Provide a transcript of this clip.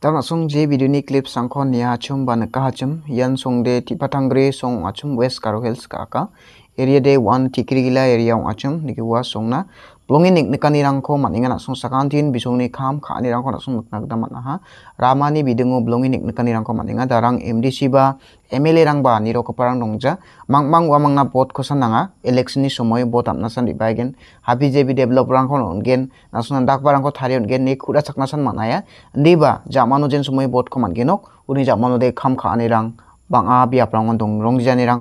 ta na song je video ni clip sang khon ya chum ban ka chum yan song de area day one, tikri gila area ong achum niki ua songna blongi niknikani rangko man·enga nasongsakang tin bisongni kam ka·ani rangko nasong nikna gita man·aha ramani bidengo blongi niknikani rangko man·enga darang MDC ba MLA rangba nirogiparang dongja mangmang uamangna bot kosananga electionni somoi bot di ribaigen habi bi develop rangko ongen nasongna dakba rangko thari ongen ne khurachakna san manaya ndiba jamano jen somoi bot ko genok, uni jamano de kam ka·ani rang bang a biaprangon dong rongjani rang